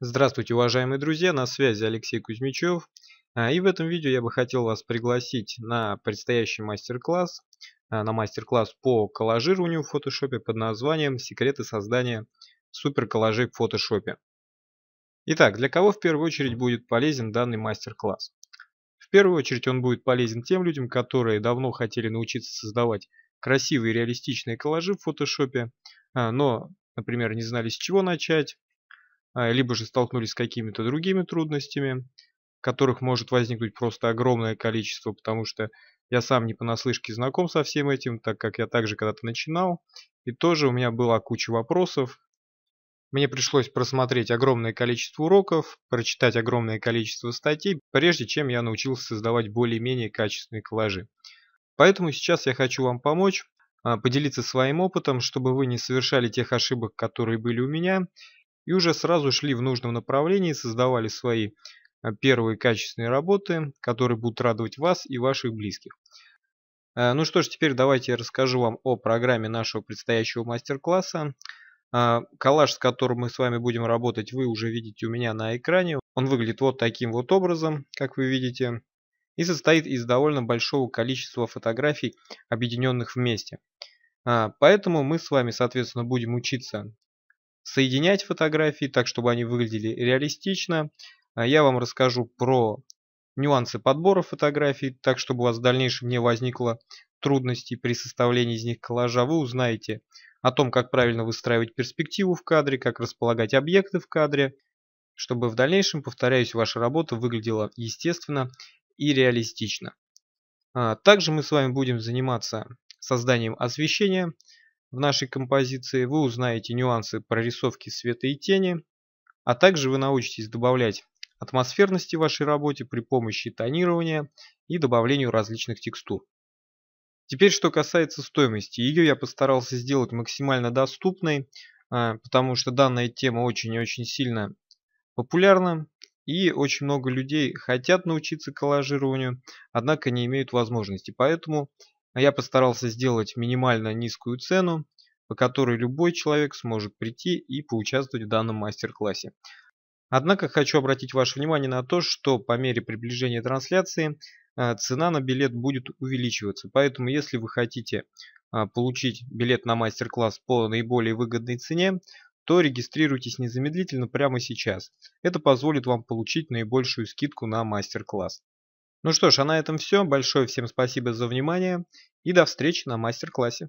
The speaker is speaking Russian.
Здравствуйте, уважаемые друзья, на связи Алексей Кузьмичев. А, и в этом видео я бы хотел вас пригласить на предстоящий мастер-класс, а, на мастер-класс по коллажированию в фотошопе под названием «Секреты создания суперколлажей в фотошопе». Итак, для кого в первую очередь будет полезен данный мастер-класс? В первую очередь он будет полезен тем людям, которые давно хотели научиться создавать красивые реалистичные коллажи в фотошопе, а, но, например, не знали с чего начать, а, либо же столкнулись с какими-то другими трудностями, которых может возникнуть просто огромное количество, потому что я сам не понаслышке знаком со всем этим, так как я также когда-то начинал, и тоже у меня была куча вопросов. Мне пришлось просмотреть огромное количество уроков, прочитать огромное количество статей, прежде чем я научился создавать более-менее качественные коллажи. Поэтому сейчас я хочу вам помочь, а, поделиться своим опытом, чтобы вы не совершали тех ошибок, которые были у меня, и уже сразу шли в нужном направлении, создавали свои э, первые качественные работы, которые будут радовать вас и ваших близких. Э, ну что ж, теперь давайте я расскажу вам о программе нашего предстоящего мастер-класса. Э, коллаж, с которым мы с вами будем работать, вы уже видите у меня на экране. Он выглядит вот таким вот образом, как вы видите, и состоит из довольно большого количества фотографий, объединенных вместе. Поэтому мы с вами, соответственно, будем учиться соединять фотографии так, чтобы они выглядели реалистично. А, я вам расскажу про нюансы подбора фотографий, так, чтобы у вас в дальнейшем не возникло трудностей при составлении из них коллажа. Вы узнаете о том, как правильно выстраивать перспективу в кадре, как располагать объекты в кадре, чтобы в дальнейшем, повторяюсь, ваша работа выглядела естественно и реалистично. А, также мы с вами будем заниматься созданием освещения, в нашей композиции, вы узнаете нюансы прорисовки света и тени, а также вы научитесь добавлять атмосферности в вашей работе при помощи тонирования и добавлению различных текстур. Теперь, что касается стоимости. Ее я постарался сделать максимально доступной, а, потому что данная тема очень и очень сильно популярна, и очень много людей хотят научиться коллажированию, однако не имеют возможности. Поэтому но я постарался сделать минимально низкую цену, по которой любой человек сможет прийти и поучаствовать в данном мастер-классе. Однако хочу обратить ваше внимание на то, что по мере приближения трансляции а, цена на билет будет увеличиваться. Поэтому если вы хотите а, получить билет на мастер-класс по наиболее выгодной цене, то регистрируйтесь незамедлительно прямо сейчас. Это позволит вам получить наибольшую скидку на мастер-класс. Ну что ж, а на этом все. Большое всем спасибо за внимание и до встречи на мастер-классе.